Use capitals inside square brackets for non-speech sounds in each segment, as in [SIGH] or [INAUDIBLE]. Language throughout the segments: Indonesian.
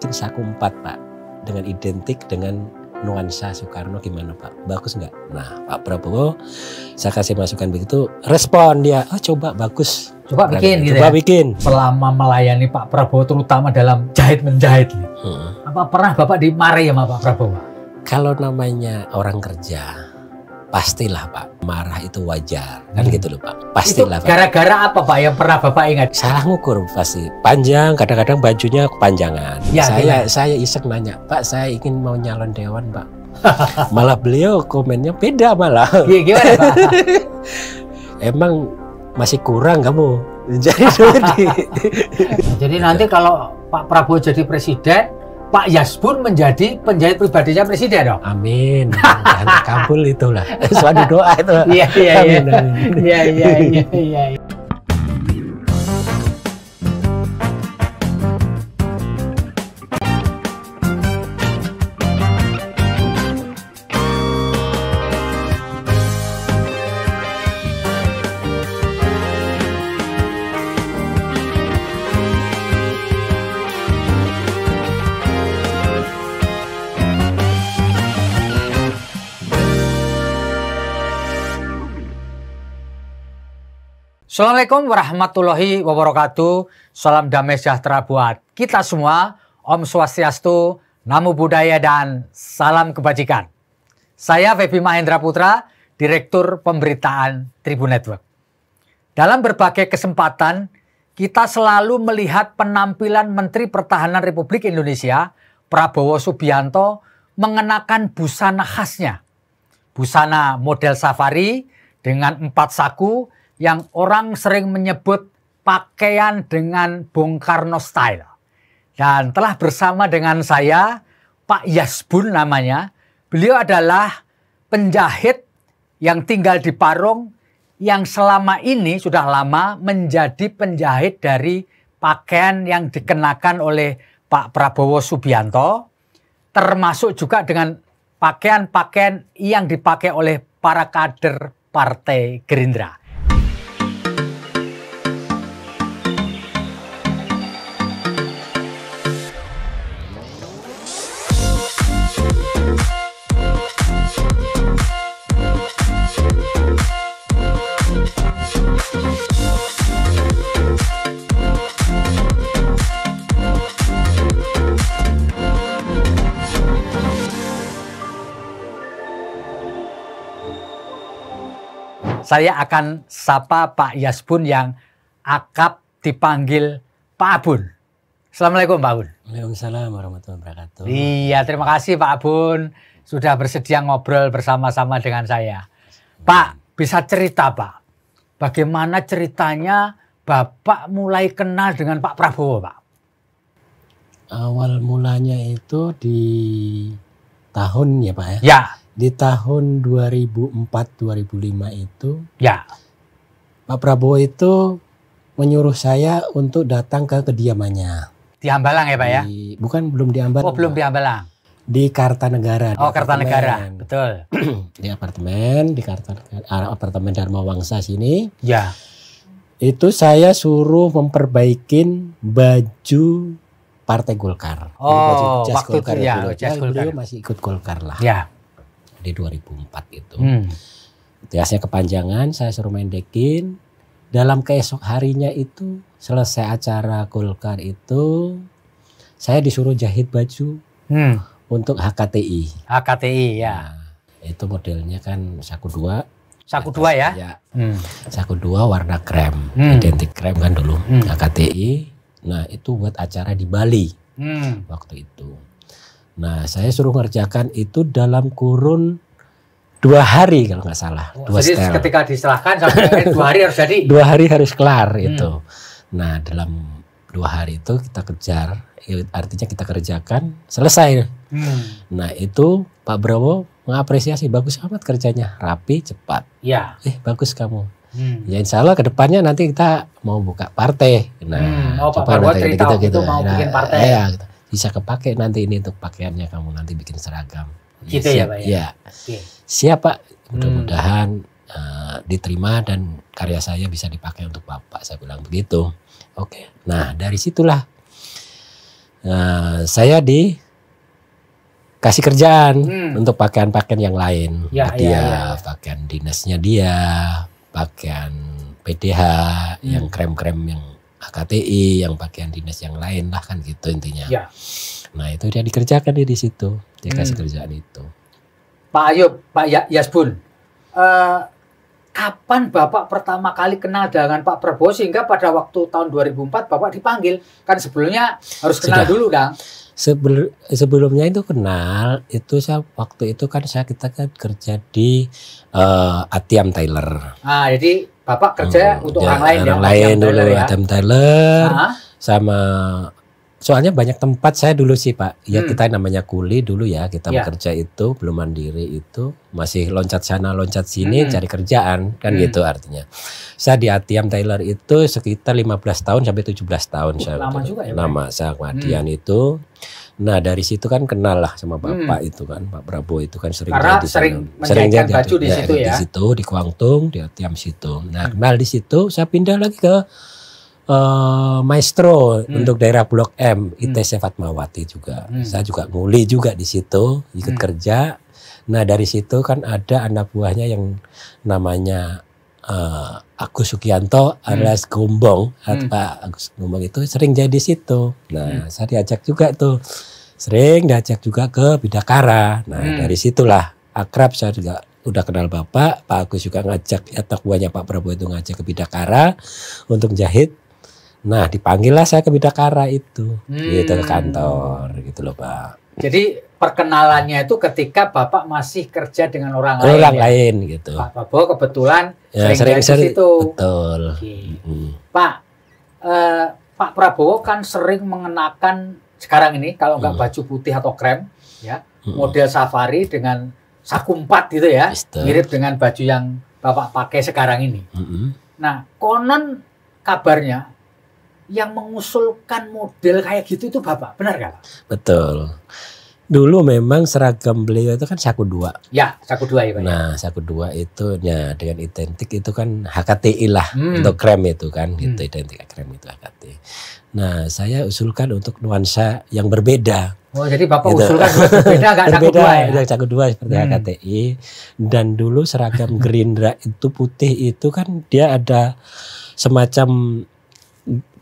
Itu saku empat Pak, dengan identik dengan nuansa Soekarno gimana Pak? Bagus nggak? Nah Pak Prabowo, saya kasih masukan begitu, respon dia, oh, coba bagus. Coba Berani, nah, bikin gitu Coba ya? bikin. Selama melayani Pak Prabowo terutama dalam jahit-menjahit. Hmm. Apa pernah Bapak dimarahi sama Pak Prabowo? Kalau namanya orang kerja, Pastilah Pak, marah itu wajar. Kan hmm. gitu loh Pak. Pastilah itu Gara-gara apa Pak yang pernah Bapak ingat? Salah ngukur pasti. Panjang, kadang-kadang bajunya kepanjangan. Ya, saya gila. Ya. saya iseng nanya, Pak saya ingin mau nyalon Dewan Pak. [LAUGHS] malah beliau komennya beda malah. Ya, gimana Pak? [LAUGHS] Emang masih kurang kamu. [LAUGHS] Jadi, jadi nanti kalau Pak Prabowo jadi presiden, Pak Yas pun menjadi penjahit pribadinya presiden dong. Amin. [LAUGHS] Kabul itulah. Suatu doa itu. Iya iya iya. Iya iya iya. iya, iya. Assalamualaikum warahmatullahi wabarakatuh. Salam damai sejahtera buat kita semua. Om Swastiastu, Namo Buddhaya, dan salam kebajikan. Saya Febi Mahendra Putra, Direktur Pemberitaan Tribun Network. Dalam berbagai kesempatan, kita selalu melihat penampilan Menteri Pertahanan Republik Indonesia, Prabowo Subianto, mengenakan busana khasnya. Busana model safari dengan empat saku yang orang sering menyebut pakaian dengan Bung Karno style. Dan telah bersama dengan saya Pak Yasbun namanya. Beliau adalah penjahit yang tinggal di Parung yang selama ini sudah lama menjadi penjahit dari pakaian yang dikenakan oleh Pak Prabowo Subianto termasuk juga dengan pakaian-pakaian yang dipakai oleh para kader Partai Gerindra. saya akan sapa Pak Yasbun yang akap dipanggil Pak Abun. Assalamualaikum Pak Abun. Waalaikumsalam warahmatullahi wabarakatuh. Iya, terima kasih Pak Abun sudah bersedia ngobrol bersama-sama dengan saya. Pak, bisa cerita Pak, bagaimana ceritanya Bapak mulai kenal dengan Pak Prabowo Pak? Awal mulanya itu di tahun ya Pak ya? Ya, di tahun 2004-2005 itu ya Pak Prabowo itu menyuruh saya untuk datang ke kediamannya di Ambalang ya Pak ya bukan belum di Ambalang? oh belum di Ambalang. di Kartanegara oh di Kartanegara betul [CLEARS THROAT] di apartemen di Kartanegara ah, apartemen Dharma Wangsa sini ya itu saya suruh memperbaikin baju Partai Golkar. Oh, baju waktu Golkar itu ya, Golkar. Beliau masih ikut Golkar lah. Ya di 2004 itu. Hmm. kepanjangan, saya suruh main dekin. Dalam keesok harinya itu selesai acara Golkar itu saya disuruh jahit baju hmm. untuk HKTI. HKTI ya. Nah, itu modelnya kan saku dua. Saku dua ya? ya. Hmm. Saku dua warna krem, hmm. identik krem kan dulu hmm. HKTI. Nah itu buat acara di Bali hmm. waktu itu. Nah, saya suruh ngerjakan itu dalam kurun dua hari kalau nggak salah. Oh, dua Jadi setel. ketika diserahkan sampai [LAUGHS] dua hari harus jadi. Dua hari harus kelar hmm. itu. Nah, dalam dua hari itu kita kejar, ya, artinya kita kerjakan selesai. Hmm. Nah, itu Pak Bravo mengapresiasi bagus amat kerjanya, rapi, cepat. Ya. Eh, bagus kamu. Hmm. Ya insya Allah kedepannya nanti kita mau buka partai. Nah, hmm. oh, Pak Prabowo cerita kita, gitu. mau nah, bikin partai. Ya, gitu bisa kepake nanti ini untuk pakaiannya kamu nanti bikin seragam. Iya gitu siap, ya ya. Okay. Siap Pak, ya? iya. hmm. mudah-mudahan hmm. uh, diterima dan karya saya bisa dipakai untuk Bapak. Saya bilang begitu. Oke. Okay. Nah, dari situlah uh, saya di kasih kerjaan hmm. untuk pakaian-pakaian yang lain. Ya, dia, ya, ya, ya. pakaian dinasnya dia, pakaian PDH hmm. yang krem-krem yang AKTI, yang pakaian dinas yang lain lah kan gitu intinya. Ya. Nah itu dia dikerjakan dia di situ, dia kasih hmm. kerjaan itu. Pak Ayub, Pak ya Yasbun, uh, kapan Bapak pertama kali kenal dengan Pak Prabowo sehingga pada waktu tahun 2004 Bapak dipanggil? Kan sebelumnya harus kenal Sudah. dulu dong. Sebel, sebelumnya itu kenal itu saya waktu itu kan saya kita kan kerja di uh, Atiam Taylor. Ah, jadi Bapak kerja hmm, untuk ya, orang lain orang ya, lain dulu ya. Adam Tyler uh sama soalnya banyak tempat saya dulu sih Pak. Ya hmm. kita namanya kuli dulu ya, kita ya. bekerja itu belum mandiri itu masih loncat sana loncat sini hmm. cari kerjaan kan hmm. gitu artinya. Saya di Atiam Tyler itu sekitar 15 tahun sampai 17 tahun uh, saya. Lama juga ya, ya. Lama saya hmm. Adian hmm. itu Nah dari situ kan kenal lah sama hmm. bapak hmm. itu kan Pak Prabowo itu kan sering jadi sering sering jadi baju di, ya, di situ ya, Di situ di Kuangtung di Tiam situ. Nah hmm. kenal di situ saya pindah lagi ke uh, Maestro hmm. untuk daerah Blok M hmm. ITC Fatmawati juga. Hmm. Saya juga nguli juga di situ ikut hmm. kerja. Nah dari situ kan ada anak buahnya yang namanya uh, Agus Sugianto hmm. alias Gombong hmm. Pak Agus Gombong itu sering jadi situ. Nah, hmm. saya diajak juga tuh sering diajak juga ke Bidakara. Nah, hmm. dari situlah akrab saya juga udah kenal Bapak, Pak Agus juga ngajak ya eh, takwanya Pak Prabowo itu ngajak ke Bidakara untuk jahit. Nah, dipanggil lah saya ke Bidakara itu. Hmm. Gitu ke kantor gitu loh, Pak. Jadi perkenalannya itu ketika Bapak masih kerja dengan orang, orang lain. Orang ya? lain gitu. Pak Prabowo kebetulan ya, sering, sering, sering Betul. Okay. Hmm. Pak eh, Pak Prabowo kan sering mengenakan sekarang ini kalau nggak hmm. baju putih atau krem ya hmm. model safari dengan saku empat gitu ya Mister. mirip dengan baju yang bapak pakai sekarang ini. Hmm. Nah konon kabarnya yang mengusulkan model kayak gitu itu bapak benar nggak? Betul. Dulu memang seragam beliau itu kan saku dua. Ya, saku dua ya Pak. Nah, saku dua itu ya dengan identik itu kan HKTI lah hmm. untuk krem itu kan, gitu, hmm. itu identik krem itu HKTI. Nah, saya usulkan untuk nuansa yang berbeda. Oh, jadi Bapak gitu. usulkan berbeda agak berbeda, [LAUGHS] dua ya. Agak cakup dua seperti hmm. HKTI. Dan dulu seragam [LAUGHS] Gerindra itu putih itu kan dia ada semacam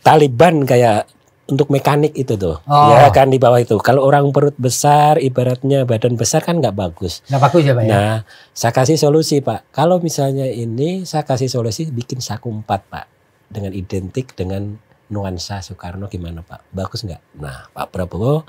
Taliban kayak untuk mekanik itu tuh, oh. ya kan di bawah itu. Kalau orang perut besar, ibaratnya badan besar kan nggak bagus. Nggak bagus ya pak ya. Nah, saya kasih solusi pak. Kalau misalnya ini, saya kasih solusi bikin saku empat pak, dengan identik dengan nuansa Soekarno gimana Pak? Bagus nggak? Nah Pak Prabowo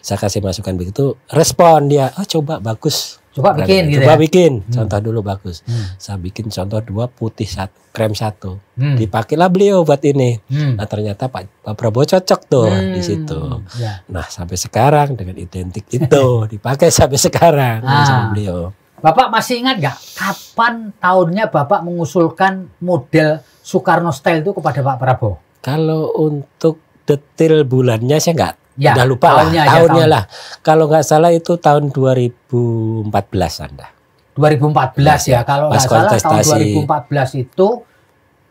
saya kasih masukan begitu, respon dia, oh coba bagus. Coba nah, bikin gitu Coba ya? bikin, hmm. contoh hmm. dulu bagus. Hmm. Saya bikin contoh dua putih satu, krem satu. Hmm. Dipakailah beliau buat ini. Hmm. Nah ternyata Pak, Pak Prabowo cocok tuh hmm. di situ. Ya. Nah sampai sekarang dengan identik itu [LAUGHS] dipakai sampai sekarang nah. sama beliau. Bapak masih ingat gak kapan tahunnya Bapak mengusulkan model Soekarno style itu kepada Pak Prabowo? Kalau untuk detail bulannya saya nggak ya, udah lupa tahunnya lah. Tahunnya tahun. lah. Kalau nggak salah itu tahun 2014 Anda. 2014 ya, ya. kalau nggak salah tahun 2014 itu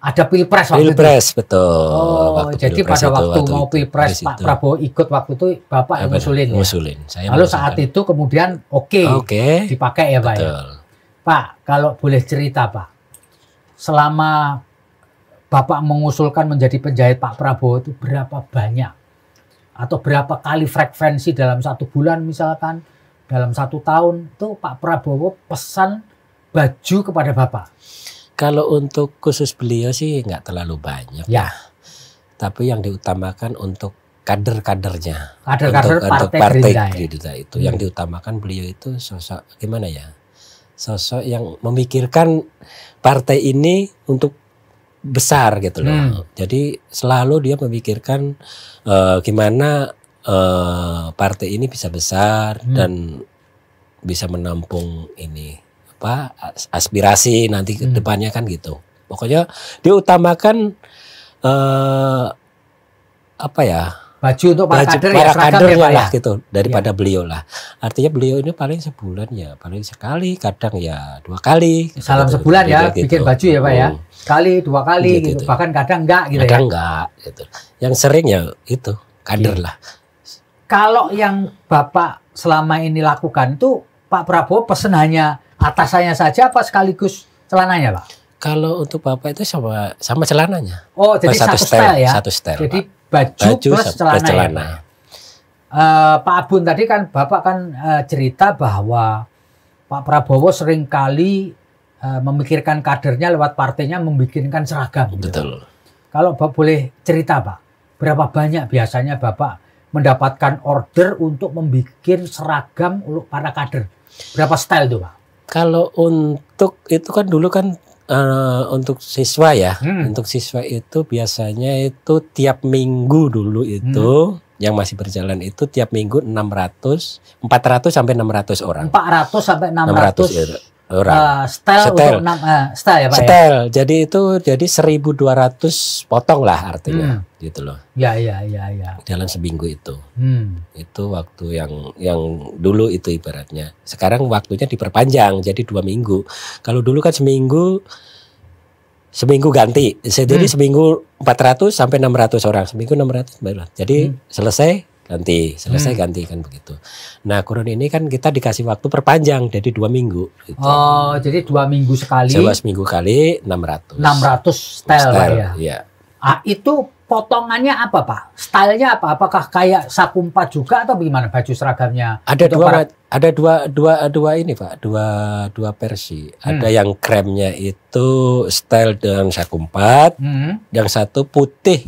ada pilpres waktu pilpres, itu. betul. Oh, waktu jadi pilpres pada waktu, waktu mau pilpres itu. Pak Prabowo ikut waktu itu Bapak yang ngusulin. Ya? Ngusulin. Saya Lalu saat itu kemudian oke okay, okay. dipakai ya Pak. Ya? Betul. Ya? Pak, kalau boleh cerita Pak. Selama Bapak mengusulkan menjadi penjahit Pak Prabowo itu berapa banyak? Atau berapa kali frekuensi dalam satu bulan misalkan, dalam satu tahun, itu Pak Prabowo pesan baju kepada Bapak? Kalau untuk khusus beliau sih nggak terlalu banyak. Ya. ya. Tapi yang diutamakan untuk kader-kadernya. Kader-kader untuk, partai, untuk partai ya. Gerindra itu. Hmm. Yang diutamakan beliau itu sosok gimana ya? Sosok yang memikirkan partai ini untuk besar gitu loh. Hmm. Jadi selalu dia memikirkan uh, gimana uh, partai ini bisa besar hmm. dan bisa menampung ini apa aspirasi nanti hmm. depannya kan gitu. Pokoknya dia utamakan uh, apa ya? baju untuk para baju, kader ya, para ya ya, lah gitu daripada ya. beliau lah. Artinya beliau ini paling sebulan ya paling sekali kadang ya dua kali. Salam gitu, sebulan ya gitu. bikin baju ya pak ya hmm. kali dua kali gitu, gitu. gitu. bahkan kadang enggak gitu. Ya? Kadang ya. enggak gitu. Yang sering ya itu kader gitu. lah. Kalau yang bapak selama ini lakukan tuh Pak Prabowo pesen hanya atasannya saja apa sekaligus celananya pak? Kalau untuk bapak itu sama sama celananya. Oh jadi satu, satu style, style ya. Satu style. Jadi pak baju, baju plus celana. Plus ya? celana. Uh, Pak Abun tadi kan Bapak kan uh, cerita bahwa Pak Prabowo seringkali uh, memikirkan kadernya lewat partainya membikinkan seragam. Betul. Gitu. Kalau Bapak boleh cerita Pak, berapa banyak biasanya Bapak mendapatkan order untuk membuat seragam untuk para kader? Berapa style itu Pak? Kalau untuk itu kan dulu kan Uh, untuk siswa ya, hmm. untuk siswa itu biasanya itu tiap minggu dulu itu hmm. yang masih berjalan itu tiap minggu 600, 400 sampai 600 orang. 400 sampai 600. 600 orang. Uh, ah, style, style. Untuk 6, uh, ah, style ya Pak style. ya. Jadi itu jadi seribu 1200 potong lah artinya hmm. gitu loh. Ya ya ya ya. Dalam seminggu itu. Hmm. Itu waktu yang yang dulu itu ibaratnya. Sekarang waktunya diperpanjang jadi dua minggu. Kalau dulu kan seminggu seminggu ganti. Jadi hmm. seminggu 400 sampai 600 orang, seminggu 600 Jadi hmm. selesai ganti selesai hmm. ganti kan begitu. Nah kurun ini kan kita dikasih waktu perpanjang jadi dua minggu. Gitu. Oh jadi dua minggu sekali. Dua minggu kali 600. 600 style, style ya. ya. Ah, itu potongannya apa pak? Stylenya apa? Apakah kayak sakumpat juga atau bagaimana baju seragamnya? Ada dua para... ada dua dua dua ini pak dua dua versi. Hmm. Ada yang kremnya itu style dengan sakumpat, hmm. yang satu putih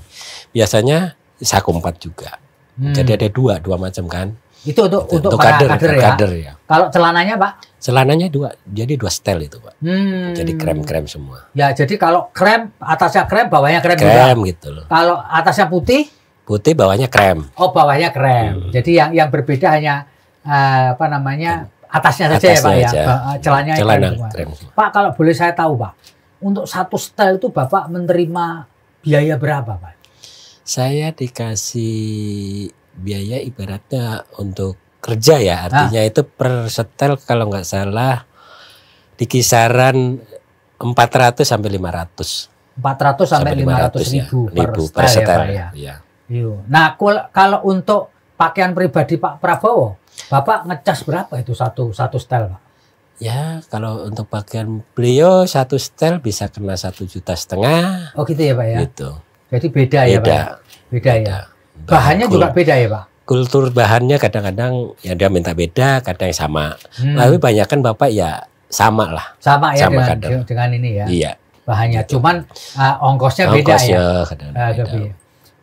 biasanya sakumpat juga. Hmm. Jadi ada dua, dua macam kan. Itu untuk itu, untuk, kader, kader, ya? kader ya. Kalau celananya Pak? Celananya dua, jadi dua style itu Pak. Hmm. Jadi krem-krem semua. Ya jadi kalau krem, atasnya krem, bawahnya krem. Krem juga. gitu loh. Kalau atasnya putih? Putih, bawahnya krem. Oh bawahnya krem. Hmm. Jadi yang yang berbeda hanya uh, apa namanya atasnya, saja ya Pak ya? aja. ya. Celananya Celana krem. krem. Pak kalau boleh saya tahu Pak, untuk satu style itu Bapak menerima biaya berapa Pak? saya dikasih biaya ibaratnya untuk kerja ya ah. artinya ah. itu per setel kalau nggak salah di kisaran 400 sampai 500 400 sampai 500 ya. ribu, ya, per, ribu setel per setel ya, Pak, ya. Iya. Nah kalau untuk pakaian pribadi Pak Prabowo Bapak ngecas berapa itu satu satu setel Pak? Ya kalau untuk pakaian beliau satu setel bisa kena satu juta setengah. Oh gitu ya Pak ya. Gitu. Jadi beda, ya, beda. ya Pak? Beda ya. Bahannya Kul juga beda ya Pak? Kultur bahannya kadang-kadang ya dia minta beda, kadang sama. Hmm. Tapi banyak kan Bapak ya sama lah. Sama ya sama dengan, dengan ini ya? Iya. Bahannya, gitu. cuman uh, ah, ongkosnya, ongkosnya beda ya? Kadang uh, ah, beda.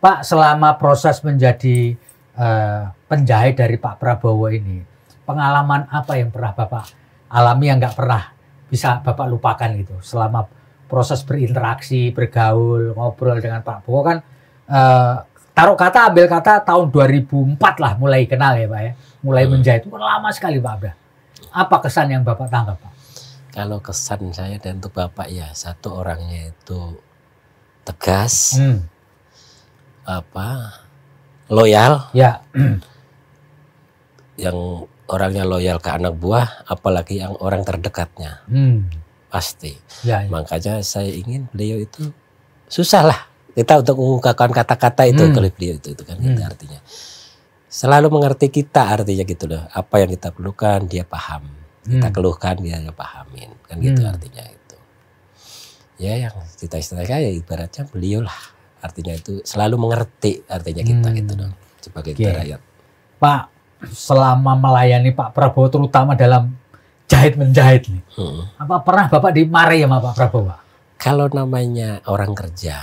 Pak selama proses menjadi uh, penjahit dari Pak Prabowo ini, pengalaman apa yang pernah Bapak alami yang nggak pernah bisa Bapak lupakan gitu selama proses berinteraksi, bergaul, ngobrol dengan Pak Prabowo kan uh, taruh kata ambil kata tahun 2004 lah mulai kenal ya Pak ya. Mulai hmm. menjahit itu lama sekali Pak abah Apa kesan yang Bapak tangkap Pak? Kalau kesan saya dan untuk Bapak ya satu orangnya itu tegas. Hmm. Apa? Loyal. Ya. yang orangnya loyal ke anak buah apalagi yang orang terdekatnya. Hmm pasti. Ya, ya. Makanya saya ingin beliau itu susah lah kita untuk mengungkapkan kata-kata itu hmm. kalau beliau itu, itu kan gitu hmm. itu artinya selalu mengerti kita artinya gitu loh apa yang kita perlukan dia paham hmm. kita keluhkan dia pahamin kan gitu hmm. artinya itu ya yang kita istilahkan ya ibaratnya beliau lah artinya itu selalu mengerti artinya kita hmm. gitu loh sebagai okay. rakyat Pak selama melayani Pak Prabowo terutama dalam jahit menjahit nih. Hmm. Apa pernah Bapak dimarahi sama Pak Prabowo? Kalau namanya orang kerja,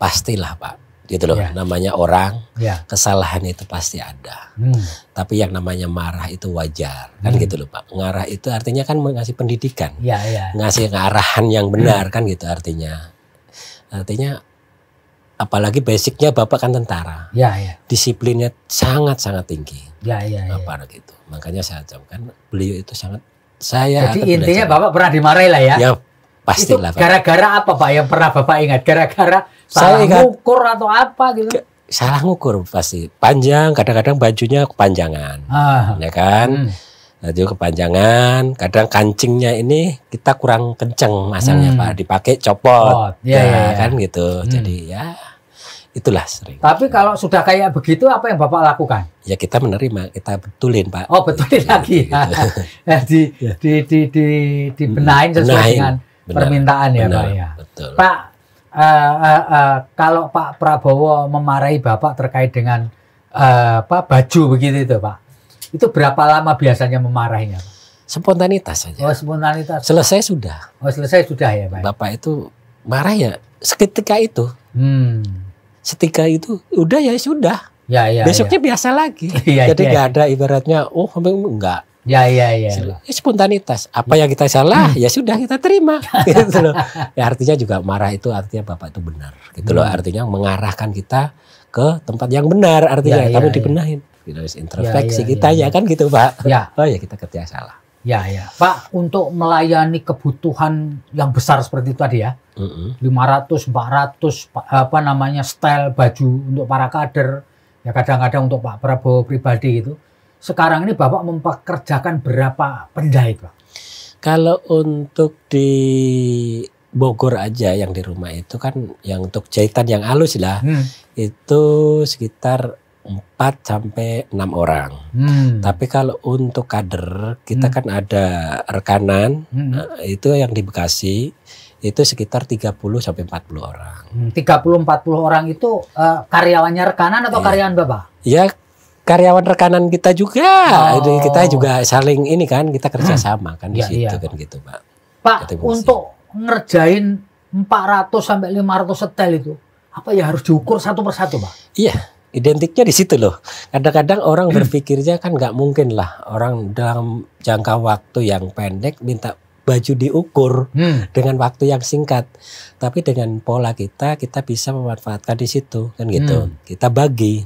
pastilah Pak. Gitu loh, ya. namanya orang, ya. kesalahan itu pasti ada. Hmm. Tapi yang namanya marah itu wajar, kan hmm. gitu loh Pak. Ngarah itu artinya kan mengasih pendidikan, ya, ya. ngasih arahan yang hmm. benar, hmm. kan gitu artinya. Artinya apalagi basicnya bapak kan tentara. Ya, ya. Disiplinnya sangat sangat tinggi. Ya, ya, ya. Apa gitu. Makanya saya jawab beliau itu sangat saya jadi intinya belajar. bapak pernah dimarahi lah ya ya pasti lah gara-gara apa pak yang pernah bapak ingat gara-gara salah ingat, ngukur atau apa gitu salah ngukur pasti panjang kadang-kadang bajunya kepanjangan ah. ya kan hmm baju kepanjangan kadang kancingnya ini kita kurang kenceng masangnya hmm. pak dipakai copot oh, ya, ya, ya kan gitu hmm. jadi ya Itulah sering. Tapi kalau sudah kayak begitu, apa yang Bapak lakukan? Ya kita menerima, kita betulin Pak. Oh betulin iya, ya, lagi. Gitu. Ya. [LAUGHS] di, iya. di, di, di, dibenahin sesuai Benain. dengan benar, permintaan ya Pak ya. Betul. Pak, uh, uh, uh, kalau Pak Prabowo memarahi Bapak terkait dengan uh, apa baju begitu itu Pak, itu berapa lama biasanya memarahinya Pak? spontanitas saja. Oh, spontanitas. Selesai sudah. Oh, selesai sudah ya, Pak. Bapak itu marah ya seketika itu. Hmm setika itu udah ya sudah ya, ya, besoknya ya. biasa lagi [LAUGHS] ya, jadi ya. nggak gak ada ibaratnya oh enggak Ya, ya, ya. ya spontanitas. Apa ya. yang kita salah, hmm. ya sudah kita terima. [LAUGHS] gitu loh. Ya artinya juga marah itu artinya bapak itu benar. Gitu hmm. loh. Artinya mengarahkan kita ke tempat yang benar. Artinya ya, ya, kamu ya. dibenahin. Gitu, introspeksi ya, ya, kita ya, ya. ya kan gitu pak. Ya. Oh ya kita kerja salah. Ya, ya. Pak, untuk melayani kebutuhan yang besar seperti itu tadi ya, lima ratus, empat ratus, apa namanya, style baju untuk para kader, ya kadang-kadang untuk Pak Prabowo pribadi itu, sekarang ini Bapak mempekerjakan berapa penjahit, Pak? Kalau untuk di Bogor aja yang di rumah itu kan yang untuk jahitan yang halus lah, hmm. itu sekitar 4 sampai 6 orang. Hmm. Tapi kalau untuk kader kita hmm. kan ada rekanan hmm. nah, itu yang di Bekasi itu sekitar 30 sampai 40 orang. Hmm, 30 40 orang itu uh, karyawannya rekanan atau yeah. karyawan Bapak? Ya karyawan rekanan kita juga. Oh. Kita juga saling ini kan kita kerjasama hmm. kan di ya, situ iya. kan gitu, Pak. Pak, untuk ngerjain ngerjain 400 sampai 500 setel itu apa ya harus diukur satu persatu, Pak? Iya identiknya di situ loh. Kadang-kadang orang berpikirnya kan nggak mungkin lah orang dalam jangka waktu yang pendek minta baju diukur hmm. dengan waktu yang singkat. Tapi dengan pola kita kita bisa memanfaatkan di situ kan gitu. Hmm. Kita bagi.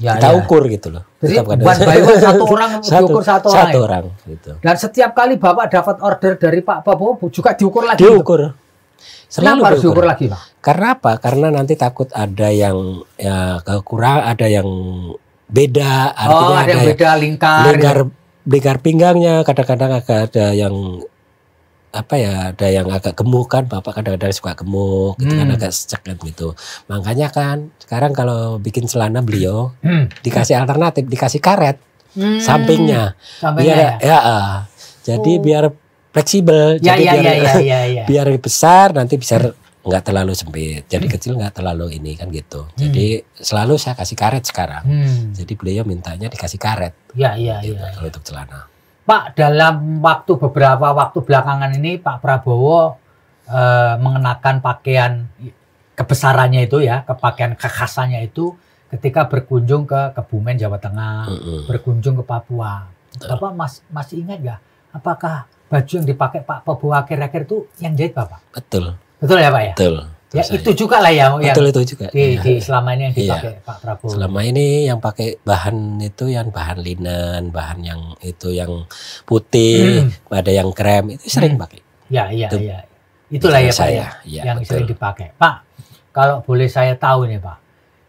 Ya, kita ya. ukur gitu loh. Jadi kita [LAUGHS] satu orang satu, diukur satu, satu orang. gitu. Dan setiap kali Bapak dapat order dari Pak Prabowo juga diukur lagi. Diukur. Gitu. Selalu harus diukur lagi, Pak? Karena apa? Karena nanti takut ada yang ya, kurang, ada yang beda. Oh, ada, ada yang beda lingkar. Lingkar, ya. lingkar pinggangnya kadang-kadang agak ada yang apa ya ada yang agak gemuk kan bapak kadang-kadang suka gemuk gitu kan hmm. agak seceket kan, gitu makanya kan sekarang kalau bikin celana beliau hmm. dikasih alternatif dikasih karet hmm. sampingnya, sampingnya biar ya, ya, uh, jadi oh. biar fleksibel. Ya, jadi ya, biar, ya, ya, ya, [LAUGHS] ya. biar besar nanti bisa nggak terlalu sempit. Jadi hmm. kecil nggak terlalu ini kan gitu. Hmm. Jadi selalu saya kasih karet sekarang. Hmm. Jadi beliau mintanya dikasih karet. Ya, ya, gitu, ya, ya. Kalau untuk celana. Pak, dalam waktu beberapa waktu belakangan ini Pak Prabowo eh, mengenakan pakaian kebesarannya itu ya, kepakaian kekhasannya itu ketika berkunjung ke Kebumen Jawa Tengah, mm -hmm. berkunjung ke Papua. Betul. Bapak mas, masih ingat ya, apakah baju yang dipakai Pak Prabowo akhir-akhir itu yang jahit Bapak. Betul. Betul ya Pak ya? Betul. Ya itu juga lah ya. ya? Betul yang itu juga. Di, ya. di selama ini yang iya. dipakai ya. Pak Prabowo. Selama ini yang pakai bahan itu yang bahan linen, bahan yang itu yang putih, hmm. ada yang krem itu sering hmm. pakai. Ya iya ya, Itulah ya Pak ya, saya. ya yang betul. sering dipakai. Pak, kalau boleh saya tahu nih Pak,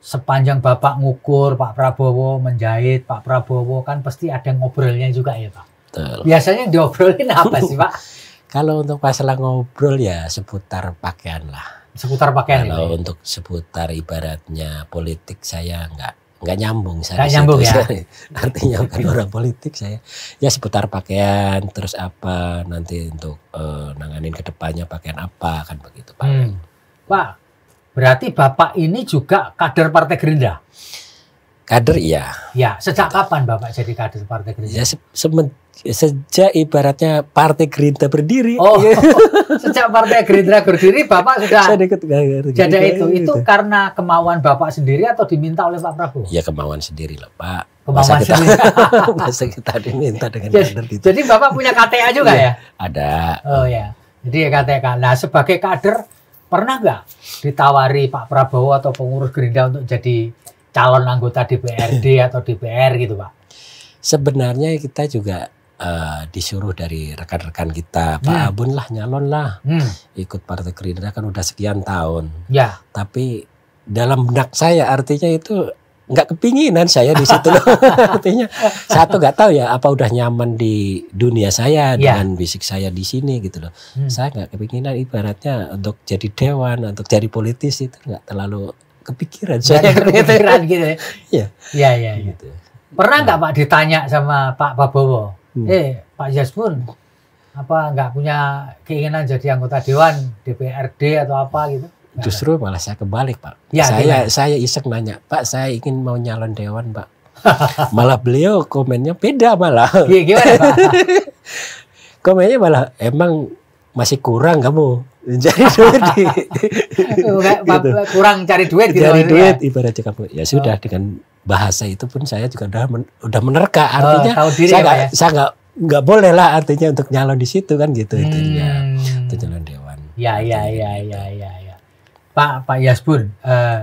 sepanjang Bapak ngukur Pak Prabowo menjahit Pak Prabowo kan pasti ada ngobrolnya juga ya Pak. Betul. Biasanya diobrolin apa sih Pak? [LAUGHS] Kalau untuk masalah ngobrol ya seputar pakaian lah. Seputar pakaian. Kalau ini. untuk seputar ibaratnya politik saya nggak nggak nyambung saya. Nggak nyambung ya. [LAUGHS] artinya bukan orang politik saya. Ya seputar pakaian, terus apa nanti untuk uh, nanganin kedepannya pakaian apa kan begitu Pak. Hmm. Pak, berarti Bapak ini juga kader Partai Gerindra? Kader iya. Ya, sejak kapan Bapak jadi kader Partai Gerindra? Ya, se sejak ibaratnya Partai Gerindra berdiri. Oh, [LAUGHS] sejak Partai Gerindra berdiri Bapak sudah Saya ikut gerindra. Jadi itu itu karena kemauan Bapak sendiri atau diminta oleh Pak Prabowo? Ya kemauan sendiri lah, Pak. Kemauan masa kita, sendiri. [LAUGHS] masa kita diminta dengan jadi, kader gitu. Jadi Bapak punya KTA juga ya? ya? Ada. Oh ya. Jadi ya KTA. Kan. Nah, sebagai kader pernah nggak ditawari Pak Prabowo atau pengurus Gerindra untuk jadi calon anggota DPRD [LAUGHS] atau DPR gitu Pak? Sebenarnya kita juga uh, disuruh dari rekan-rekan kita, Pak hmm. Abun lah nyalon lah, hmm. ikut Partai Gerindra kan udah sekian tahun. Ya. Tapi dalam benak saya artinya itu nggak kepinginan saya di situ loh. [LAUGHS] [LAUGHS] artinya satu nggak tahu ya apa udah nyaman di dunia saya yeah. dengan bisik saya di sini gitu loh. Hmm. Saya nggak kepinginan ibaratnya untuk jadi dewan, untuk jadi politis itu nggak terlalu kepikiran saya [LAUGHS] kepikiran gitu ya iya iya, iya, iya. Gitu ya. gitu. pernah nggak pak ditanya sama Pak Prabowo hmm. eh Pak Jasmine apa nggak punya keinginan jadi anggota dewan DPRD atau apa gitu justru malah saya kebalik pak ya, saya saya iseng nanya pak saya ingin mau nyalon dewan pak [LAUGHS] malah beliau komennya beda malah Iya gimana pak [LAUGHS] komennya malah emang masih kurang kamu [LAUGHS] cari [LAUGHS] duit [LAUGHS] gitu. kurang cari duit gitu cari duit ya. ibaratnya kamu ya sudah oh. dengan bahasa itu pun saya juga udah men, udah menerka oh, artinya oh, diri saya ya, nggak ya, nggak boleh lah artinya untuk nyalon di situ kan gitu hmm. intinya itu jalan dewan ya ya ya, gitu. ya ya ya pak pak Yasbun uh,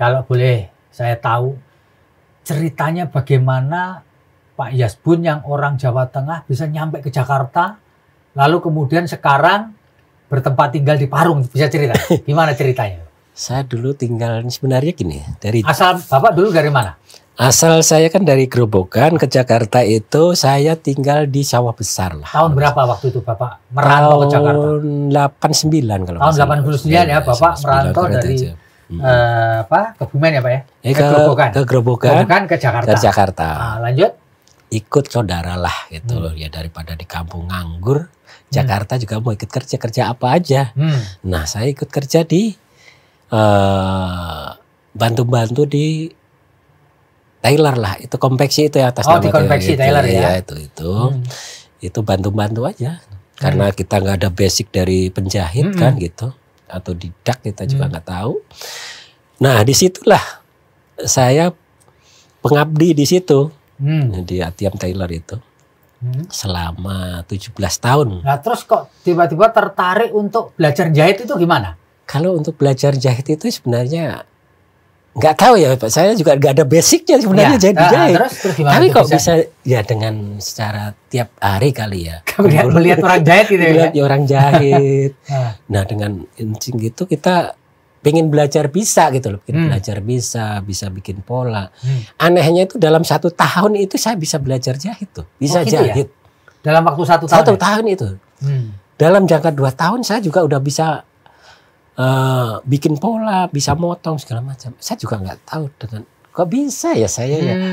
kalau boleh saya tahu ceritanya bagaimana Pak Yasbun yang orang Jawa Tengah bisa nyampe ke Jakarta lalu kemudian sekarang bertempat tinggal di Parung. Bisa cerita? [LAUGHS] Gimana ceritanya? Saya dulu tinggal sebenarnya gini ya, dari asal bapak dulu dari mana? Asal saya kan dari Grobogan ke Jakarta itu saya tinggal di Sawah Besar lah. Tahun berapa waktu itu Bapak merantau tahun ke Jakarta? Tahun 89 kalau Tahun 89 ya iya, Bapak merantau dari aja. Hmm. Eh, apa? Kebumen ya Pak ya? Eh, ke, ke Grobogan. Ke Grobogan. ke Jakarta. Ke Jakarta. Nah, lanjut. Ikut saudara lah gitu hmm. loh ya daripada di kampung nganggur Hmm. Jakarta hmm. juga mau ikut kerja kerja apa aja. Hmm. Nah saya ikut kerja di eh, bantu-bantu di Taylor lah itu konveksi itu ya atas oh, nama di konveksi Taylor, Taylor ya. ya itu itu hmm. itu bantu-bantu aja hmm. karena hmm. kita nggak ada basic dari penjahit hmm. kan gitu atau didak kita juga hmm. nggak hmm. tahu. Nah disitulah saya pengabdi di situ hmm. di Atiam Taylor itu hmm. selama 17 tahun. Nah, terus kok tiba-tiba tertarik untuk belajar jahit itu gimana? Kalau untuk belajar jahit itu sebenarnya nggak tahu ya Pak. Saya juga nggak ada basicnya sebenarnya ya. jahit nah, ah, jahit. Terus, terus gimana Tapi kok bisa? ya dengan secara tiap hari kali ya. Kemudian [LAUGHS] melihat orang jahit gitu ya. Melihat orang jahit. [LAUGHS] Ah. nah, dengan insting gitu kita pengen belajar bisa gitu loh, pengen hmm. belajar bisa, bisa bikin pola. Hmm. Anehnya itu dalam satu tahun itu saya bisa belajar jahit tuh, bisa oh, gitu ya? jahit. Ya? Dalam waktu satu tahun. Satu ya? tahun itu. Hmm. Dalam jangka dua tahun saya juga udah bisa uh, bikin pola, bisa motong segala macam. Saya juga nggak tahu dengan kok bisa ya saya ya? hmm. ya.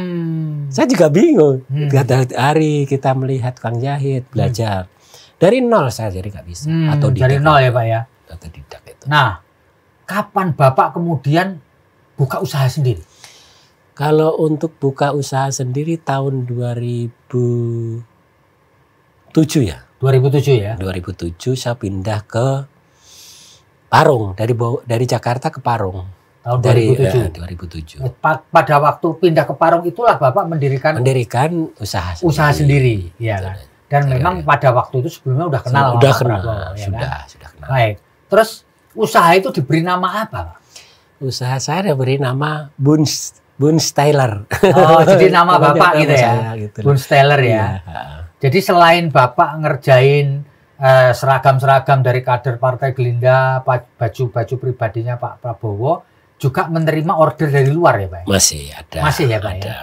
Saya juga bingung. Hmm. hari kita melihat Kang Jahit hmm. belajar. Hmm. Dari nol saya jadi nggak bisa. Hmm, atau dari nol ya Pak ya? Atau tidak itu. Nah, kapan Bapak kemudian buka usaha sendiri? Kalau untuk buka usaha sendiri tahun 2007 ya. 2007 ya. 2007 saya pindah ke Parung dari dari Jakarta ke Parung. Tahun dari, 2007. Eh, 2007. Eh, pada waktu pindah ke Parung itulah Bapak mendirikan mendirikan usaha sendiri. Usaha sendiri, ya kan. Dan memang iya. pada waktu itu sebelumnya udah kenal. Sudah kenal, Prabowo, ya sudah, kan? sudah kenal. Baik. Terus Usaha itu diberi nama apa? Usaha saya diberi nama Buns Bun Taylor. Oh, jadi nama Bapak gitu ya. gitu. Bun ya. Iya. Jadi selain Bapak ngerjain eh, seragam-seragam eh, dari kader Partai Gelinda, baju-baju pribadinya Pak Prabowo, juga menerima order dari luar ya Pak? Masih ada. Masih ya Pak ya? ada. ya?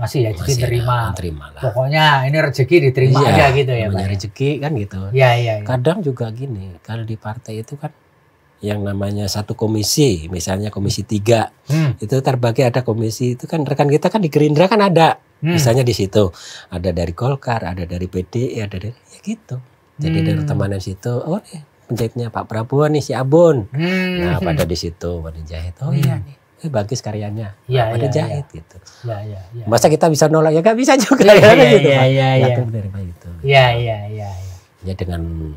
Masih ya, jadi terima. terima lah. Pokoknya ini rezeki diterima iya, aja gitu ya Pak? Ya? rezeki kan gitu. Iya, iya. Ya. Kadang juga gini, kalau di partai itu kan yang namanya satu komisi, misalnya komisi tiga, hmm. itu terbagi ada komisi itu kan rekan kita kan di Gerindra kan ada, hmm. misalnya di situ ada dari Golkar, ada dari PDI, e, ada dari ya gitu. Jadi hmm. dari yang situ, oh ya, penjahitnya Pak Prabowo nih si Abun, hmm. nah [LAUGHS] pada di situ pada jahit, oh hmm. iya nih. Eh, bagus karyanya, ya, pada ya, jahit ya. gitu. Ya, ya, ya. Masa kita bisa nolak ya? Gak bisa juga iya, ya, ya, ya, gitu. Ya, ya, ya. Iya, iya, Ya, Ya dengan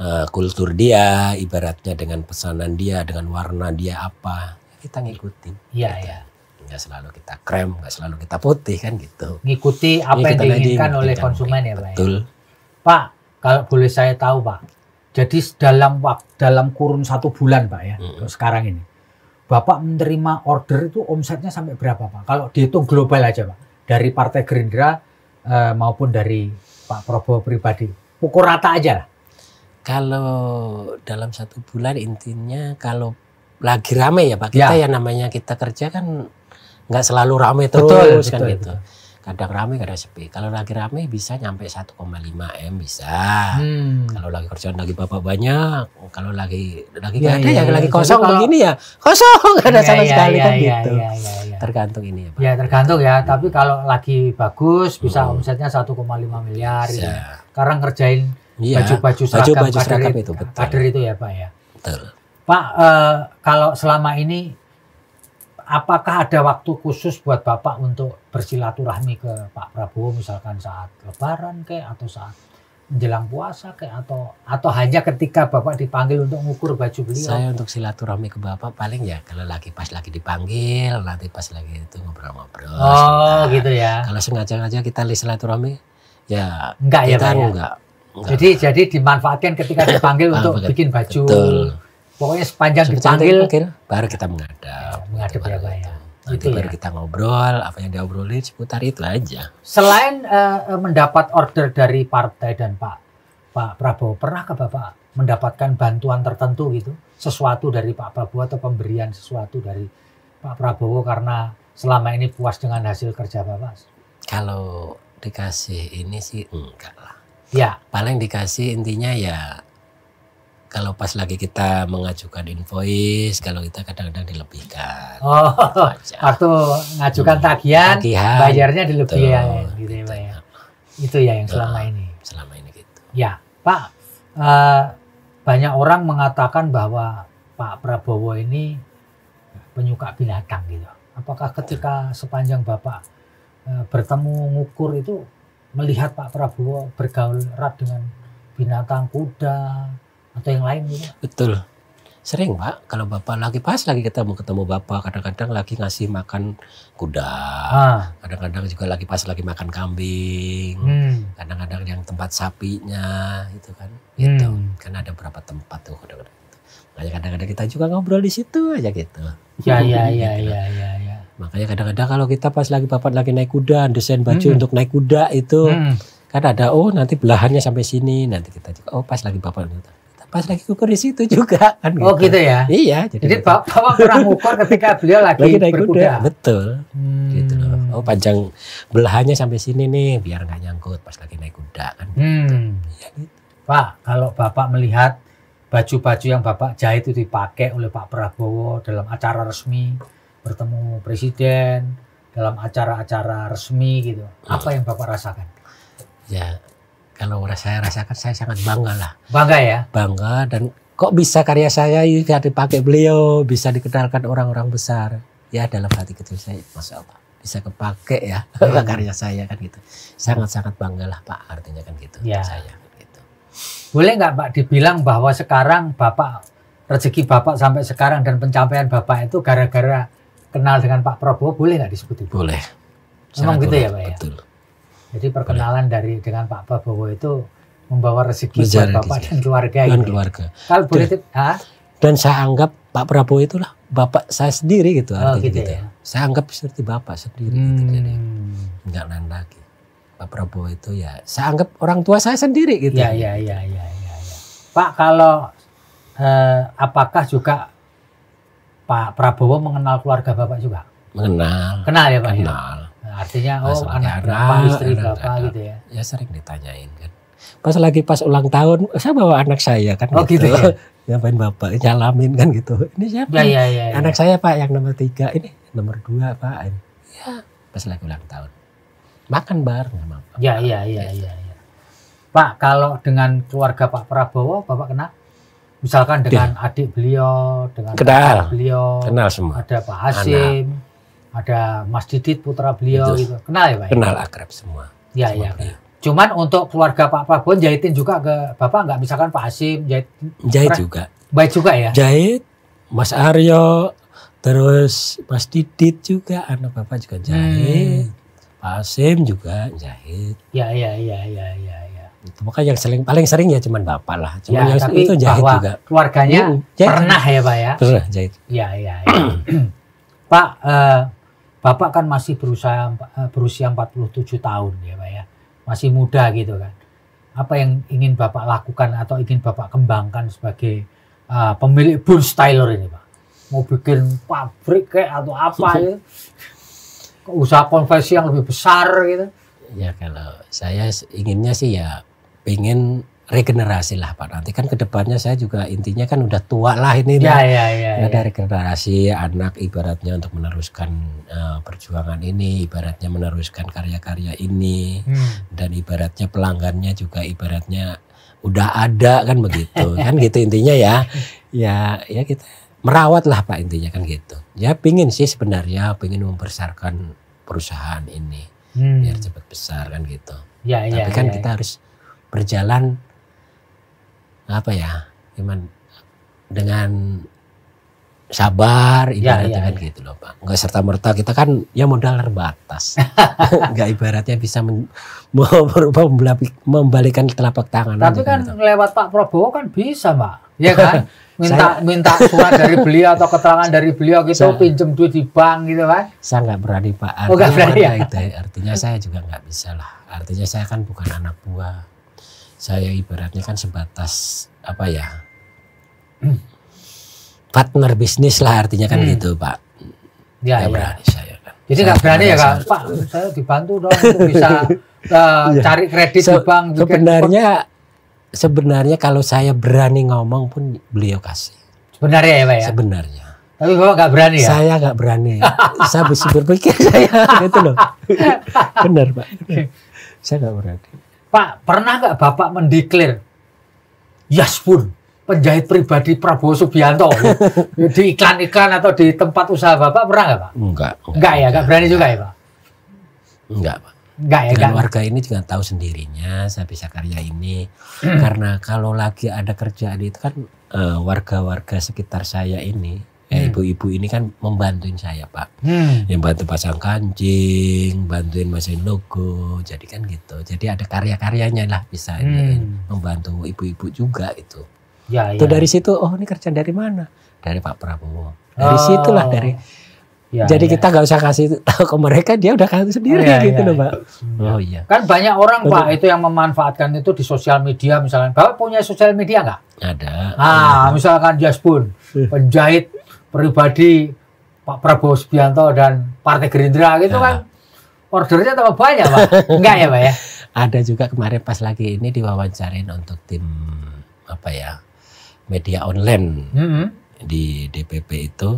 uh, kultur dia, ibaratnya dengan pesanan dia, dengan warna dia apa, kita ngikutin. Iya, gitu. iya. Nggak selalu kita krem, nggak selalu kita putih kan gitu. Ngikuti apa yang diinginkan oleh konsumen ya Pak. Ya? Betul. Pak, kalau boleh saya tahu Pak, jadi dalam dalam kurun satu bulan Pak ya, mm -hmm. sekarang ini, Bapak menerima order itu omsetnya sampai berapa Pak? Kalau dihitung global aja Pak, dari Partai Gerindra eh, maupun dari Pak Prabowo pribadi, pukul rata aja lah. Kalau dalam satu bulan intinya kalau lagi rame ya Pak kita ya, ya namanya kita kerja kan nggak selalu rame terus betul, kan betul, gitu. Kadang rame kadang sepi. Kalau lagi rame bisa nyampe 1,5 m bisa. Hmm. Kalau lagi kerjaan lagi bapak banyak, kalau lagi lagi ya, ada ya, ya, ya lagi ya. kosong kalau, begini ya kosong [LAUGHS] nggak ada ya, sama ya, sekali ya, kan ya, gitu. Ya, ya, ya. Tergantung ini ya Pak. Ya tergantung ya. Tapi hmm. kalau lagi bagus bisa hmm. omsetnya 1,5 miliar. Ya. Sekarang ngerjain Iya, baju-baju seragam, baju, baju seragam kader, itu betul. kader itu ya Pak ya. Betul. Pak eh, kalau selama ini apakah ada waktu khusus buat Bapak untuk bersilaturahmi ke Pak Prabowo misalkan saat lebaran ke atau saat menjelang puasa ke atau atau hanya ketika Bapak dipanggil untuk mengukur baju beliau? Saya untuk silaturahmi ke Bapak paling ya kalau lagi pas lagi dipanggil, nanti pas lagi itu ngobrol-ngobrol. Oh, gitu ya. Kalau sengaja-sengaja kita silaturahmi ya enggak ya, kita ya, enggak jadi nah. jadi dimanfaatkan ketika [LAUGHS] dipanggil untuk Betul. bikin baju. Betul. Pokoknya sepanjang, dipanggil, dipanggil baru kita menghadap. Ya, menghadap ya, Pak ya. Nanti baru ya. kita ngobrol apa yang diobrolin seputar itu aja. Selain uh, mendapat order dari partai dan Pak Pak Prabowo, pernah ke Bapak mendapatkan bantuan tertentu gitu? Sesuatu dari Pak Prabowo atau pemberian sesuatu dari Pak Prabowo karena selama ini puas dengan hasil kerja Bapak? Kalau dikasih ini sih enggak lah Ya, paling dikasih intinya ya kalau pas lagi kita mengajukan invoice, kalau kita kadang-kadang dilebihkan. Oh, gitu waktu ngajukan hmm, tagihan, tagihan, bayarnya dilebihkan gitu, ya, gitu ya, ya. Itu ya yang selama nah, ini. Selama ini gitu. Ya, Pak, uh, banyak orang mengatakan bahwa Pak Prabowo ini penyuka binatang gitu. Apakah ketika sepanjang Bapak uh, bertemu ngukur itu melihat Pak Prabowo bergaul erat dengan binatang kuda atau yang lain gitu? Betul. Sering Pak, kalau Bapak lagi pas lagi ketemu ketemu Bapak, kadang-kadang lagi ngasih makan kuda, ah. kadang-kadang ah. juga lagi pas lagi makan kambing, hmm. kadang-kadang hmm. yang tempat sapinya, itu kan, hmm. itu kan ada berapa tempat tuh kadang-kadang. Gitu. kadang-kadang kita juga ngobrol di situ aja gitu. Ya ya [LAUGHS] gitu ya, kan. ya ya ya. ya. Makanya kadang-kadang kalau kita pas lagi bapak lagi naik kuda, desain baju hmm. untuk naik kuda itu hmm. kan ada oh nanti belahannya sampai sini, nanti kita juga oh pas lagi bapak pas lagi ukur di situ juga [LAUGHS] kan Oh gitu. gitu ya. Iya, jadi, jadi bapak, kurang ukur ketika [LAUGHS] beliau lagi, lagi naik berkuda. Kuda. Betul. Hmm. Gitu loh. Oh panjang belahannya sampai sini nih biar nggak nyangkut pas lagi naik kuda kan. Gitu. Hmm. Ya, gitu. Pak, kalau bapak melihat baju-baju yang bapak jahit itu dipakai oleh Pak Prabowo dalam acara resmi bertemu presiden dalam acara-acara resmi gitu. Apa yang Bapak rasakan? Ya, kalau saya rasakan saya sangat bangga lah. Bangga ya? Bangga dan kok bisa karya saya bisa dipakai beliau, bisa dikenalkan orang-orang besar. Ya dalam hati kecil saya, Masya Allah bisa kepake ya hmm. [LAUGHS] karya saya kan gitu. Sangat-sangat bangga lah Pak artinya kan gitu ya. saya. Kan gitu. Boleh nggak Pak dibilang bahwa sekarang Bapak rezeki Bapak sampai sekarang dan pencapaian Bapak itu gara-gara kenal dengan Pak Prabowo boleh nggak disebut itu? Boleh. Memang gitu ya Pak ya? Jadi perkenalan boleh. dari dengan Pak Prabowo itu membawa rezeki Menjara buat Bapak dan keluarga. Dan gitu. keluarga. Kalau boleh, dan, ha? dan saya anggap Pak Prabowo itulah bapak saya sendiri gitu oh, gitu, gitu ya? Saya anggap seperti bapak sendiri gitu, hmm. gitu jadi nggak lain lagi. Pak Prabowo itu ya saya anggap orang tua saya sendiri gitu. Ya ya ya ya ya. ya. Pak kalau eh, apakah juga Pak Prabowo mengenal keluarga Bapak juga? Mengenal. Kenal ya Pak? Ya? Kenal. Ya? Artinya oh, pas oh anak berapa, istri anak, berapa gitu ya? Ya sering ditanyain kan. Pas lagi pas ulang tahun, saya bawa anak saya kan oh, gitu. gitu ya? Nyapain [LAUGHS] Bapak, nyalamin kan gitu. Ini siapa? Ya, ya, ya, ya. anak saya Pak yang nomor tiga, ini nomor dua Pak. Ya, pas lagi ulang tahun. Makan bareng sama Pak. Ya, iya, iya, iya. Ya. Pak, kalau dengan keluarga Pak Prabowo, Bapak kenal? misalkan dengan ya. adik beliau, dengan kenal. beliau, kenal semua. Ada Pak Hasim, Anak. ada Mas Didit putra beliau gitu. Kenal ya, Pak? Kenal akrab semua. Ya, semua ya. Cuman untuk keluarga Pak Prabowo jahitin juga ke Bapak nggak misalkan Pak Hasim jahit jahit juga. Baik juga ya. Jahit Mas Aryo terus Mas Didit juga anak Bapak juga jahit. Hmm. Pak Hasim juga jahit. Ya, ya, ya, ya, ya. Gitu. maka yang sering paling sering ya cuman bapak lah. Cuman ya, yang tapi itu jahit bahwa juga. Keluarganya iya, jahit. pernah ya pak ya. Pernah jahit. Ya ya. ya. [CLEARS THROAT] pak uh, bapak kan masih berusaha uh, berusia 47 eh, tahun ya pak ya. Masih muda gitu kan. Apa yang ingin bapak lakukan atau ingin bapak kembangkan sebagai uh, pemilik Bull Styler ini pak? Mau bikin pabrik kayak atau apa ya? [LAUGHS] Usaha konversi yang lebih besar gitu? Ya kalau saya inginnya sih ya pengen regenerasi lah Pak. Nanti kan kedepannya saya juga intinya kan udah tua lah ini. Ya, ya, ya, ya, ada ya. regenerasi anak ibaratnya untuk meneruskan uh, perjuangan ini, ibaratnya meneruskan karya-karya ini, hmm. dan ibaratnya pelanggannya juga ibaratnya udah ada kan begitu [LAUGHS] kan gitu intinya ya ya ya kita merawat lah Pak intinya kan gitu. Ya pingin sih sebenarnya pingin membesarkan perusahaan ini hmm. biar cepat besar kan gitu. Ya, ya Tapi ya, kan ya, kita ya. harus berjalan apa ya cuman dengan sabar ya, ibaratnya ya, kan ya, kan gitu loh pak nggak serta merta kita kan ya modal terbatas [LAUGHS] nggak ibaratnya bisa merubah membalikan telapak tangan tapi gitu kan gitu. lewat Pak Prabowo kan bisa pak ya [LAUGHS] kan minta saya, minta surat dari beliau atau keterangan dari beliau gitu saya, pinjem duit di bank gitu kan saya nggak berani pak oh, artinya oh, berani, ya? itu ya. artinya saya juga nggak bisa lah artinya saya kan bukan anak buah saya ibaratnya kan sebatas apa ya hmm. partner bisnis lah artinya kan hmm. gitu pak ya, ya. berani saya kan jadi nggak berani ya kak pak saya dibantu dong bisa uh, [LAUGHS] ya. cari kredit so, di bank sebenarnya sebenarnya kalau saya berani ngomong pun beliau kasih sebenarnya ya pak ya sebenarnya tapi bapak nggak berani ya saya nggak berani saya berpikir saya [LAUGHS] itu loh [LAUGHS] benar pak saya nggak berani Pak, pernah nggak Bapak mendeklir Yaspun, penjahit pribadi Prabowo Subianto [LAUGHS] di iklan-iklan atau di tempat usaha Bapak pernah nggak Pak? Enggak. Enggak, ya, enggak berani juga ya Pak? Enggak Pak. Enggak ya, Dan ya? warga ini juga tahu sendirinya saya bisa karya ini hmm. karena kalau lagi ada kerjaan itu kan eh, warga-warga uh, warga -warga sekitar saya ini Ya, hmm. ibu-ibu ini kan membantuin saya pak hmm. yang bantu pasang kancing bantuin mesin logo jadi kan gitu jadi ada karya-karyanya lah bisa hmm. Kan, membantu ibu-ibu juga itu ya, itu ya. dari situ oh ini kerjaan dari mana dari Pak Prabowo dari oh. situlah dari Ya, Jadi ya. kita nggak usah kasih tahu ke mereka, dia udah kasih sendiri oh, ya, gitu ya, loh, ya. Pak. Oh iya. Kan banyak orang Betul. Pak itu yang memanfaatkan itu di sosial media misalnya. Bapak punya sosial media nggak? Ada. Ah, ya. misalkan Jaspun, hmm. penjahit pribadi Pak Prabowo Subianto dan Partai Gerindra gitu kan. nah. kan ordernya tambah banyak Pak. Enggak ya Pak ya? [LAUGHS] Ada juga kemarin pas lagi ini diwawancarin untuk tim apa ya media online mm -hmm. di DPP itu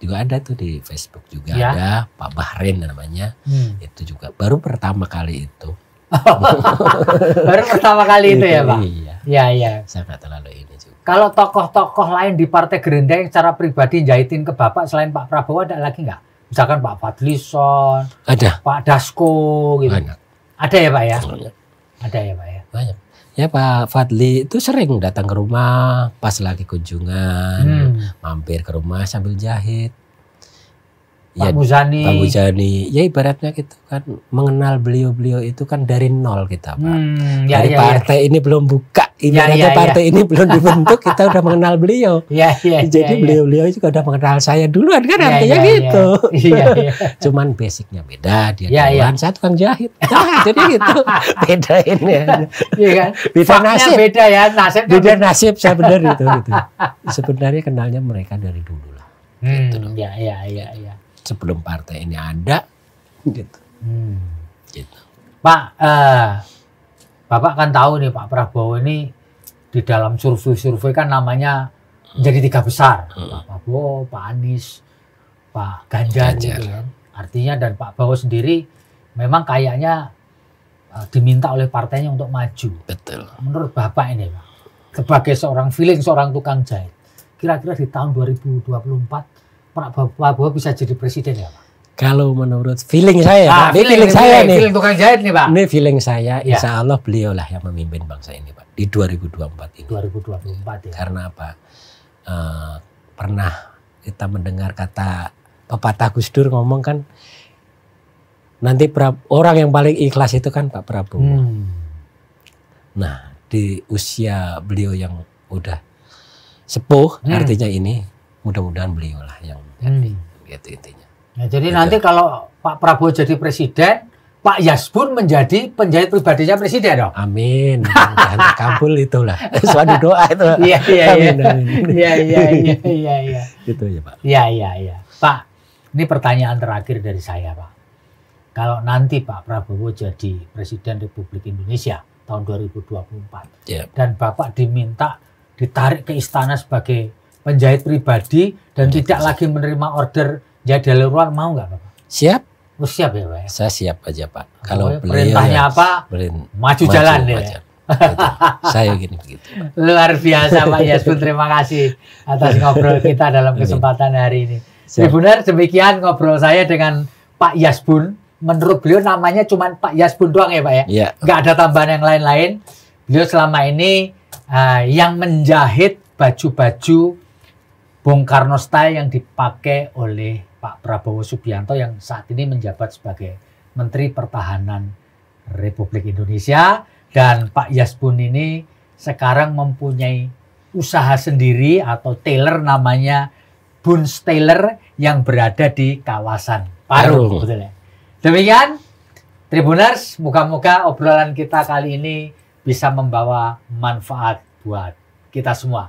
juga ada tuh di Facebook juga ya. ada Pak Bahrain namanya hmm. itu juga baru pertama kali itu [LAUGHS] baru pertama kali itu, itu ya iya. Pak iya ya. ya. sangat terlalu ini kalau tokoh-tokoh lain di Partai Gerindra yang secara pribadi jahitin ke Bapak selain Pak Prabowo ada lagi nggak? Misalkan Pak Fadlison, ada. Pak Dasko, gitu. Banyak. Ada ya Pak ya? Banyak. Ada ya Pak ya? Banyak. Ya Pak Fadli itu sering datang ke rumah pas lagi kunjungan, hmm. mampir ke rumah sambil jahit. Pak ya, Muzani. Pak Muzani. Ya ibaratnya gitu kan mengenal beliau-beliau itu kan dari nol kita Pak. Hmm, ya, dari ya, ya. partai ya. ini belum buka, ya, ibaratnya ya, ya, partai ya. ini belum dibentuk kita udah mengenal beliau. [LAUGHS] Ya, ya, Jadi beliau-beliau ya, ya. juga udah mengenal saya duluan kan ya, artinya ya, gitu. [LAUGHS] Ya, ya. [LAUGHS] Cuman basicnya beda dia ya, ya. saya kan jahit. Ah, jadi gitu beda ini. Iya kan? Beda Faknya nasib. Beda ya nasib. Beda nasib saya benar itu gitu. Sebenarnya kenalnya mereka dari dulu lah. Hmm, gitu Ya ya ya ya sebelum partai ini ada gitu. Hmm. gitu. Pak eh, Bapak kan tahu nih Pak Prabowo ini di dalam survei-survei kan namanya hmm. jadi tiga besar hmm. Pak Prabowo, Pak Anies, Pak Ganjar, gitu Ganjar. gitu kan. Artinya dan Pak Prabowo sendiri memang kayaknya eh, diminta oleh partainya untuk maju. Betul. Menurut Bapak ini Pak sebagai seorang feeling seorang tukang jahit kira-kira di tahun 2024 Pak Prabowo bisa jadi presiden ya Pak? Kalau menurut feeling saya, nah, Feeling, feeling, saya feeling, nih. Feeling tukang jahit nih Pak. Ini feeling saya, ya. insya Allah beliau lah yang memimpin bangsa ini Pak. Di 2024 ini. 2024 ya. Karena apa? Uh, pernah kita mendengar kata pepatah Gus Dur ngomong kan, nanti pra, orang yang paling ikhlas itu kan Pak Prabowo. Hmm. Nah, di usia beliau yang udah sepuh, hmm. artinya ini mudah-mudahan beliau lah yang hmm. jadi hmm. gitu intinya. Nah, jadi gitu. nanti kalau Pak Prabowo jadi presiden, Pak Yasbun menjadi penjahit pribadinya presiden dong. Amin. [LAUGHS] kabul itulah. [LAUGHS] Suatu doa itu. Iya iya iya. Iya iya iya iya iya. Gitu ya, Pak. Iya iya iya. Pak, ini pertanyaan terakhir dari saya, Pak. Kalau nanti Pak Prabowo jadi presiden Republik Indonesia tahun 2024 yeah. dan Bapak diminta ditarik ke istana sebagai menjahit pribadi dan ya, tidak lagi menerima order jadi luar mau nggak Bapak? Siap. Oh, siap ya Pak? Ya? Saya siap aja Pak. Oh, Kalau oh, perintahnya ya, apa? Berin, maju, maju jalan maju, ya. Maju. Saya gini begitu. [LAUGHS] Luar biasa Pak Yasbun terima kasih atas ngobrol kita dalam kesempatan hari ini. Tribuner, demikian ngobrol saya dengan Pak Yasbun. Menurut beliau namanya cuma Pak Yasbun doang ya Pak ya? Iya. Nggak ada tambahan yang lain-lain. Beliau selama ini uh, yang menjahit baju-baju Bung Karno style yang dipakai oleh Pak Prabowo Subianto yang saat ini menjabat sebagai Menteri Pertahanan Republik Indonesia dan Pak Yasbun ini sekarang mempunyai usaha sendiri atau tailor namanya bun Tailor yang berada di kawasan Paru, betul ya? Demikian Tribuners, muka-muka obrolan kita kali ini bisa membawa manfaat buat kita semua.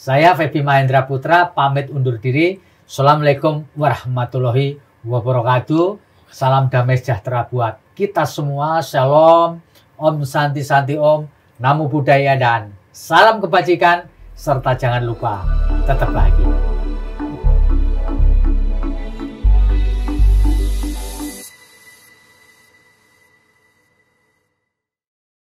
Saya Febi Mahendra Putra pamit undur diri. Assalamualaikum warahmatullahi wabarakatuh. Salam damai sejahtera buat kita semua. Shalom, Om Santi Santi Om, Namo Buddhaya dan salam kebajikan serta jangan lupa tetap bahagia.